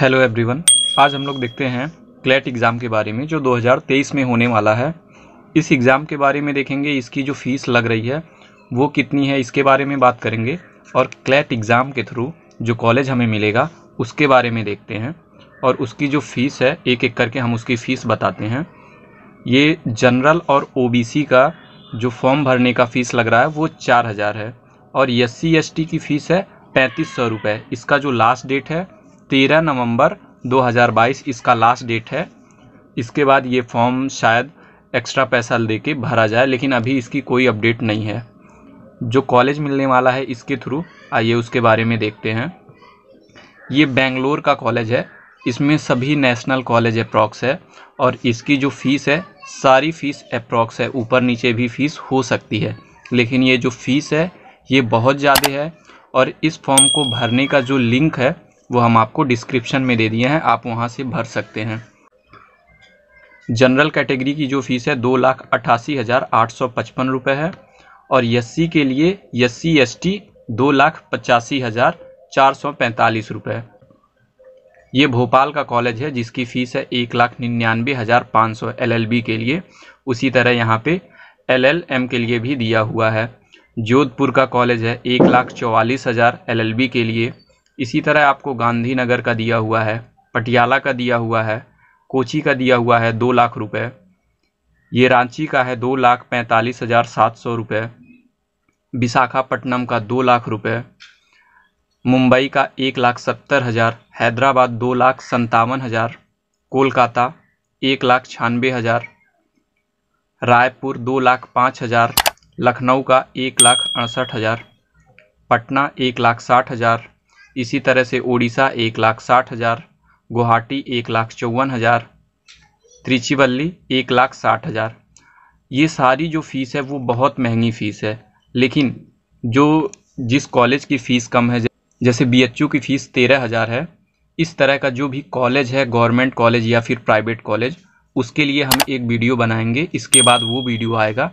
hello everyone आज हम लोग देखते हैं क्लैट एग्ज़ाम के बारे में जो 2023 में होने वाला है इस एग्ज़ाम के बारे में देखेंगे इसकी जो फ़ीस लग रही है वो कितनी है इसके बारे में बात करेंगे और क्लैट एग्ज़ाम के थ्रू जो कॉलेज हमें मिलेगा उसके बारे में देखते हैं और उसकी जो फ़ीस है एक एक करके हम उसकी फ़ीस बताते हैं ये जनरल और ओ का जो फॉर्म भरने का फ़ीस लग रहा है वो चार हज़ार है और एस सी की फ़ीस है पैंतीस सौ रुपये इसका जो लास्ट डेट है तेरह नवंबर 2022 इसका लास्ट डेट है इसके बाद ये फॉर्म शायद एक्स्ट्रा पैसा दे के भरा जाए लेकिन अभी इसकी कोई अपडेट नहीं है जो कॉलेज मिलने वाला है इसके थ्रू आइए उसके बारे में देखते हैं ये बेंगलोर का कॉलेज है इसमें सभी नेशनल कॉलेज अप्रॉक्स है और इसकी जो फ़ीस है सारी फ़ीस अप्रॉक्स है ऊपर नीचे भी फ़ीस हो सकती है लेकिन ये जो फ़ीस है ये बहुत ज़्यादा है और इस फॉर्म को भरने का जो लिंक है वो हम आपको डिस्क्रिप्शन में दे दिए हैं आप वहाँ से भर सकते हैं जनरल कैटेगरी की जो फीस है दो लाख अट्ठासी हज़ार आठ सौ पचपन रुपये है और एस के लिए एस सी एस टी दो लाख पचासी हज़ार चार सौ पैंतालीस रुपये ये भोपाल का कॉलेज है जिसकी फ़ीस है एक लाख निन्यानवे हज़ार पाँच सौ एल एल बी के लिए उसी तरह यहाँ पे एल एल एम के लिए भी दिया हुआ है जोधपुर का कॉलेज है एक लाख चौवालीस हज़ार एल एल बी के लिए इसी तरह आपको गांधीनगर का दिया हुआ है पटियाला का दिया हुआ है कोची का दिया हुआ है दो लाख रुपये ये रांची का है दो लाख पैंतालीस हज़ार सात सौ रुपये विशाखापट्टनम का दो लाख रुपये मुंबई का एक लाख सत्तर हज़ार हैदराबाद दो लाख संतावन हज़ार कोलकाता एक लाख छियानबे हज़ार रायपुर दो लाख पाँच हज़ार लखनऊ का एक लाख अड़सठ हज़ार पटना एक लाख साठ हज़ार इसी तरह से उड़ीसा एक लाख साठ हज़ार गुवाहाटी एक लाख चौवन हज़ार त्रिचीवल्ली एक लाख साठ हज़ार ये सारी जो फ़ीस है वो बहुत महंगी फ़ीस है लेकिन जो जिस कॉलेज की फ़ीस कम है जैसे बी की फ़ीस तेरह हज़ार है इस तरह का जो भी कॉलेज है गवर्नमेंट कॉलेज या फिर प्राइवेट कॉलेज उसके लिए हम एक वीडियो बनाएंगे इसके बाद वो वीडियो आएगा